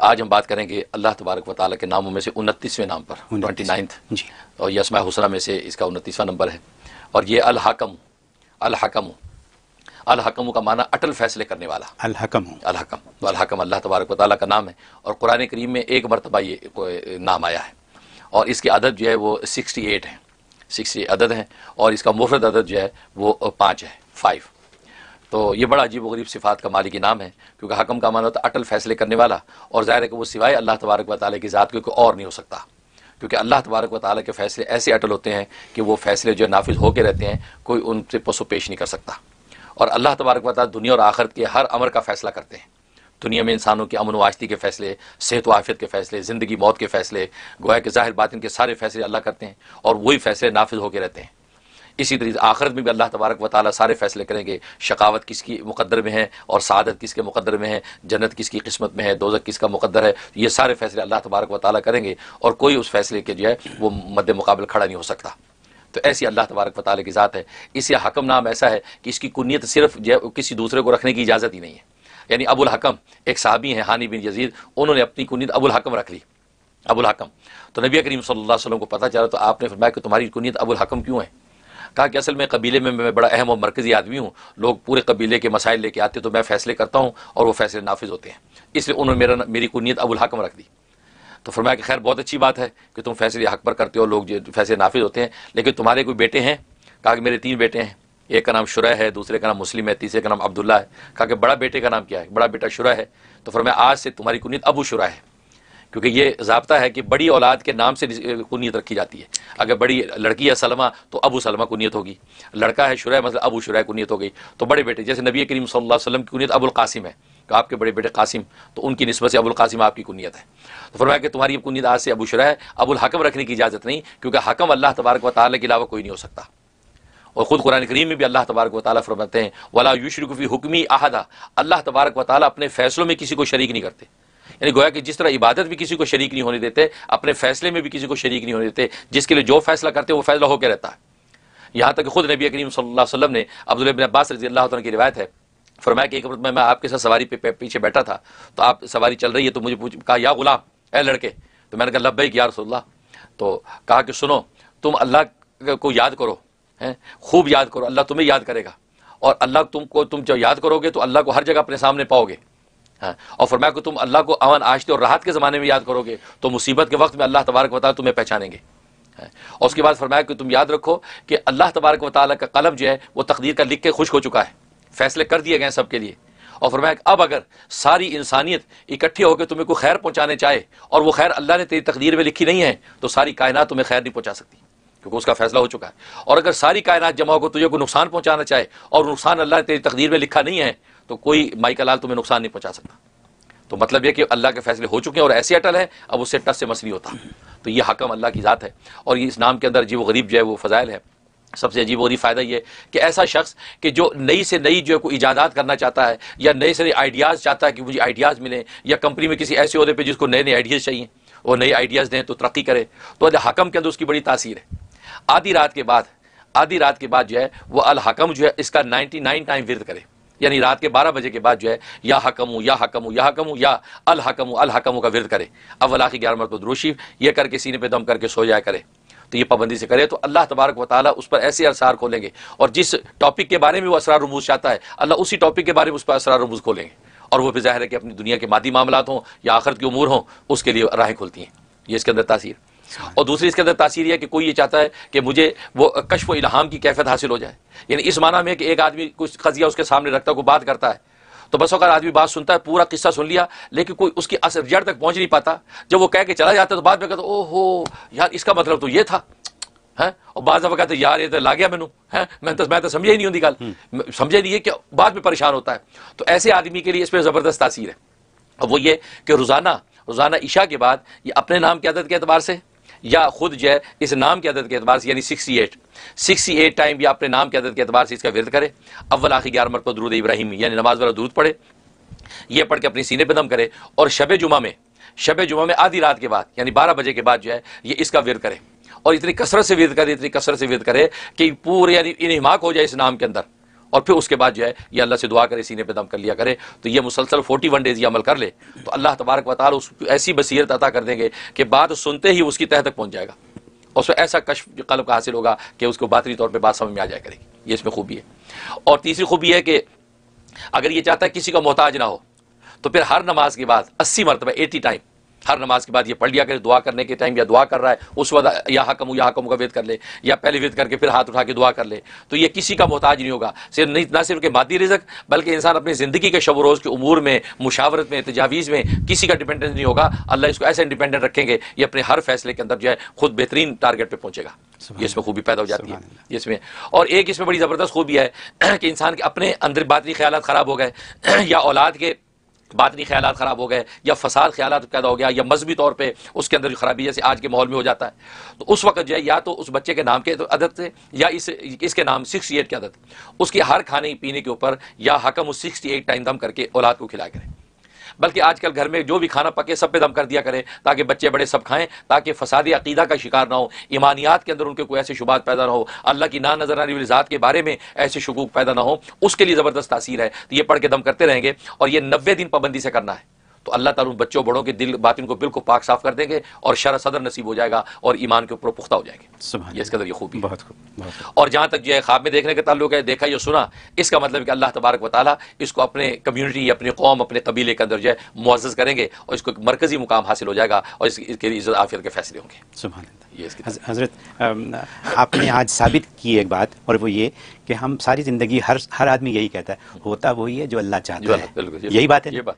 आज हम बात करेंगे अल्लाह तबारक वाल के नामों में से उनतीसवें नाम पर ट्वेंटी नाइन्थ और यह असमा में से इसका उनतीसवां नंबर है और ये हकम अल हकम का माना अटल फैसले करने वाला अलहकम तो हकम अल हकम अल्लाह तबारक वाली का नाम है और कुरान करीम में एक मरतबा ये नाम आया है और इसके अदद जो है वो सिक्सटी एट है सिक्सटी अदद है और इसका मुफरद अदद जो है वो पाँच है फाइव तो ये बड़ा अजीब वरीब सिफात का मालिक नाम है क्योंकि हकम का माना तो अटल फैसले करने वाला और ज़ाहिर है कि वो सिवाय अल्लाह तबारक व ताली की ज़ात के कोई और नहीं हो सकता क्योंकि अल्लाह तबारक व ताली के फ़ैसले ऐसे अटल होते हैं कि वो फ़ैसले जो नाफिज होकर रहते हैं कोई उनसे पसो पेश नहीं कर सकता और अल्लाह तबारक व ताली दुनिया और आखिरत के हर अमर का फ़ैसला करते हैं दुनिया में इंसानों के अमन वाशती के फ़ैसले सेहत वाफियत के फ़ैसले ज़िंदगी मौत के फ़ैसले गोया के ज़ाहिर बातिन के सारे फ़ैसले अल्लाह करते हैं और वही फ़ैसले नाफिज होकर रहते हैं इसी तरीके आखिरत में भी अल्लाह तबारक व ताली सारे फैसले करेंगे शकावत किसकी मुकदर में है और सदत किसके मुकदर में है जन्नत किसकी किस्मत में है दोजक किसका मुकदर है तो ये सारे फैसले अल्लाह तबारक व करेंगे और कोई उस फैसले के जो है वो मद्द मुकाबल खड़ा नहीं हो सकता तो ऐसी अल्लाह तबारक व ताली की ज़ात है इसे हकम नाम ऐसा है कि इसकी कुनीत सिर्फ जो किसी दूसरे को रखने की इजाज़त ही नहीं है यानी अबुल हकम एक साहबी हैं हानि बिन यजीद उन्होंने अपनी कुनीत अबुल हकम रख ली अबुल हकम तो नबी करीम सल्लल्लाहु अलैहि वसल्लम को पता चला तो आपने फरमाया कि तुम्हारी कुनीत अबुल हकम क्यों है कहा कि असल में कबीले में मैं बड़ा अहम और मरकज़ी आदमी हूँ लोग पूरे कबीले के मसाइल लेके आते तो मैं फ़ैसले करता हूँ और वो फ़ैसले नाफिज होते हैं इसलिए उन्होंने मेरा मेरी कुनीत अबुल हकम रख दी तो फरमाया कि खैर बहुत अच्छी बात है कि तुम फैसले हक पर करते हो लोग फैसले नाफिज होते हैं लेकिन तुम्हारे कोई बेटे हैं कहा कि मेरे तीन बेटे हैं एक का नाम शुरा है दूसरे का नाम मुस्लिम है तीसरे का नाम अब्दुल्ला है कहा कि बड़ा बेटे का नाम क्या है बड़ा बेटा शुरा है तो फरमाया आज से तुम्हारी कुनीत अबू शुरा है क्योंकि ये जबता है कि बड़ी औलाद के नाम से कुनीत रखी जाती है अगर बड़ी लड़की है सलमा तो अबू सलमा कुनीत होगी लड़का है शुरा मतलब अबू शुरा कुनीत हो गई तो बड़े बेटे जैसे नबी करीम सल्लल्लाहु अलैहि वसल्लम की कुनीत अबुल कासिम है तो आपके बड़े बेटे कासिम तो उनकी नस्बत से अबुल कासिम आपकी कुनीत है तो फरमाया कि तुम्हारी कुनीत आज से अबू शुरा है अबुल हकम रखने की इजाज़त नहीं क्योंकि हकम अल्लाह तबारक वाली के अलावा कोई नहीं हो सकता और ख़ुद कुरान करीम में भी अल्लाह तबारक वाली फरमाते हैं वाला युशरकफ़ी हुक्मी अहदा अल्लाह तबारक वाली अपने फ़ैसलों में किसी को शरीक नहीं करते यानी गोया कि जिस तरह इबादत भी किसी को शरीक नहीं होने देते अपने फैसले में भी किसी को शरीक नहीं होने देते जिसके लिए जो फैसला करते हैं वो फैसला होकर रहता है यहाँ तक खुद नबी करीम वसल्लम ने अब्दुल बिन अब्बास रजी अल्लाह की रिवायत है फरमाया कि एक मैं मैं आपके साथ सवारी पे, पीछे बैठा था तो आप सवारी चल रही है तो मुझे पूछ कहा या गुलाम ए लड़के तो मैंने कहा लब्बैक या रसोल्ला तो कहा कि सुनो तुम अल्लाह को याद करो हैं खूब याद करो अल्लाह तुम्हें याद करेगा और अल्लाह तुमको तुम जब याद करोगे तो अल्लाह को हर जगह अपने सामने पाओगे हाँ। और फरमाया कि तुम अल्लाह को अमन आशते और राहत के ज़माने में याद करोगे तो मुसीबत के वक्त में अल्लाह तबारक वाली तुम्हें पहचानेंगे हाँ। और उसके बाद फरमाया कि तुम याद रखो कि अल्लाह तबारक वाली का कलम जो है वो तकदीर का लिख के खुश हो चुका है फैसले कर दिए गए सबके लिए और फरमाया अब अगर सारी इंसानियत इकट्ठी होकर तुम्हें कोई खैर पहुँचाने चाहे और वो खैर अल्लाह ने तेरी तकदीर में लिखी नहीं है तो सारी कायनात तुम्हें खैर नहीं पहुँचा सकती क्योंकि उसका फैसला हो चुका है और अगर सारी कायनात जमा होकर तुझे को नुकसान पहुंचाना चाहे और नुकसान अल्लाह ने तेरी तकदीर में लिखा नहीं है तो कोई माई का लाल तुम्हें नुकसान नहीं पहुँचा सकता तो मतलब यह कि अल्लाह के फैसले हो चुके हैं और ऐसे अटल है अब उससे टस से मस नहीं होता तो ये हकम अल्लाह की ज़ात है और ये इस नाम के अंदर अजीब गरीब जो है वो फ़जाइल है सबसे अजीब ही फ़ायदा यह कि ऐसा शख्स कि जो नई से नई जो है कोई इजादात करना चाहता है या नए से नए आइडियाज़ चाहता है कि मुझे आइडियाज़ मिले या कंपनी में किसी ऐसे अहदे पर जिसको नए नए आइडियाज़ चाहिए और नए आइडियाज़ दें तो तरक्की करे तो अल हकम के अंदर उसकी बड़ी तासीर है आधी रात के बाद आधी रात के बाद जो है वह अलहकम जो है इसका नाइन्टी नाइन टाइम विरद करे यानी रात के बारह बजे के बाद जो है या हकम या हकमू या हकम या अल हकम अल हकम का विरद करे अव्वल आखिर ग्यारह मरतब द्रोशी ये करके सीने पर दम करके सो जाया करे तो ये पाबंदी से करे तो अल्लाह तबारक वाली उस पर ऐसे असरार खोलेंगे और जिस टॉपिक के बारे में वो असरार रमूज चाहता है अल्लाह उसी टॉपिक के बारे में उस पर असरार रमूज खोलेंगे और वह भी जाहिर है कि अपनी दुनिया के मादी मामला हों या आखिर की उमूर हों उसके लिए राहें खुलती हैं ये इसके अंदर तासीर हाँ। और दूसरी इसके अंदर तासीर यह कि कोई ये चाहता है कि मुझे वो कशफ इलाहाम की कैफियत हासिल हो जाए यानी इस माना में कि एक आदमी कुछ कजिया उसके सामने रखता है कोई बात करता है तो बस अगर आदमी बात सुनता है पूरा किस्सा सुन लिया लेकिन कोई उसकी असर जड़ तक पहुंच नहीं पाता जब वो कह के चला जाता है तो बाद में कहता ओहो यार इसका मतलब तो ये था है और बाद में कहते यार ये तो ला गया मैनू है मैं तो मैं तो समझा ही नहीं हूँ गल हम्म। समझा नहीं है कि बाद में परेशान होता है तो ऐसे आदमी के लिए इस पर ज़बरदस्त तासीर है और वो ये कि रोज़ाना रोज़ाना ईशा के बाद ये अपने नाम की आदत के अतबार से या खुद जो है इस नाम की आदत के अतबार से यानी sixty eight sixty eight time भी अपने नाम की आदत के अतबार से इसका विरद करे अव्वल आखिर ग्यारह मरत दरूद इब्राहिम यानी नमाज वाला दूध पढ़े यह पढ़ के अपने सीने पर दम करे और शब जुमा में शब जुमा में आधी रात के बाद यानी बारह बजे के बाद जो है ये इसका विरद करे और इतनी कसरत से विरद करे इतनी कसरत से विरद करे कि पूरे यानी इनहमाक हो जाए इस नाम के अंदर और फिर उसके बाद जो है ये अल्लाह से दुआ करे सीने पे दम कर लिया करे तो ये मुसलसल फोर्टी वन डेज़ ये अमल कर ले तो अल्लाह तबारक वाल उसको ऐसी बसीरत अदा कर देंगे कि बात सुनते ही उसकी तह तक पहुँच जाएगा और उसमें ऐसा कश कलब का हासिल होगा कि उसको बातरी तौर पर बात समझ में आ जाए करेगी ये इसमें खूबी है और तीसरी खूबी है कि अगर ये चाहता है किसी का मोहताज ना हो तो फिर हर नमाज के बाद अस्सी मरतबा एटी टाइम हर नमाज के बाद ये पढ़ लिया करे दुआ करने के टाइम या दुआ कर रहा है उस वक्त या हकमू या हकमू का वेद कर ले या पहले वेद करके फिर हाथ उठा के दुआ कर ले तो ये किसी का मोहताज नहीं होगा सिर्फ नहीं ना सिर्फ के मादी रिजक बल्कि इंसान अपनी ज़िंदगी के शबरोज के उमूर में मुशावरत में तजावीज़ में किसी का डिपेंडेंस नहीं होगा अल्लाह इसको ऐसे इंडिपेंडेंट रखेंगे ये अपने हर फैसले के अंदर जो है खुद बेहतरीन टारगेट पर पहुँचेगा ये इसमें खूबी पैदा हो जाती है इसमें और एक इसमें बड़ी ज़बरदस्त खूबी है कि इंसान के अपने अंदर बातरी ख्याल ख़राब हो गए या औलाद के बातनी ख्याल ख़राब हो गए या फसाद ख्याल पैदा हो गया या मजहबी तौर पर उसके अंदर खराबी जैसे आज के माहौल में हो जाता है तो उस वक्त जो है या तो उस बच्चे के नाम के आदत थे या इस इसके नाम सिक्सटी एट की आदत उसकी हर खाने पीने के ऊपर या हकम उस सिक्सटी एट टाइम दम करके औलाद को खिलाया करें बल्कि आजकल घर में जो भी खाना पके सब पे दम कर दिया करें ताकि बच्चे बड़े सब खाएं ताकि फसादी अकीदा का शिकार ना हो ईमानियात के अंदर उनके कोई ऐसे शुबात पैदा ना हो अल्लाह की ना नजर आने वाली ज़ात के बारे में ऐसे शकूक पैदा ना हो उसके लिए ज़बरदस्त तासीर है तो ये पढ़ के दम करते रहेंगे और ये नब्बे दिन पाबंदी से करना है तो अल्लाह ताला बच्चों बड़ों के दिल बात को बिल्कुल पाक साफ कर देंगे और शरा सदर नसीब हो जाएगा और ईमान के ऊपर पुख्ता हो जाएंगे इसके अंदर जरिए खूबी बहुत खूब और जहाँ तक जो है ख्वाब में देखने का ताल्लुक है देखा या सुना इसका मतलब कि अल्लाह तबारक वाली इसको अपने कम्यूनिटी अपने कौम अपने कबीले के अंदर जो है मुआज़ करेंगे और इसको एक मरकजी मुकाम हासिल हो जाएगा और इसके लिए इज्जत आफियत के फैसले होंगे हज़रत आपने आज साबित की एक बात और वो ये कि हम सारी ज़िंदगी हर हर आदमी यही कहता है होता वही है जो अल्लाह चाहता है यही बात है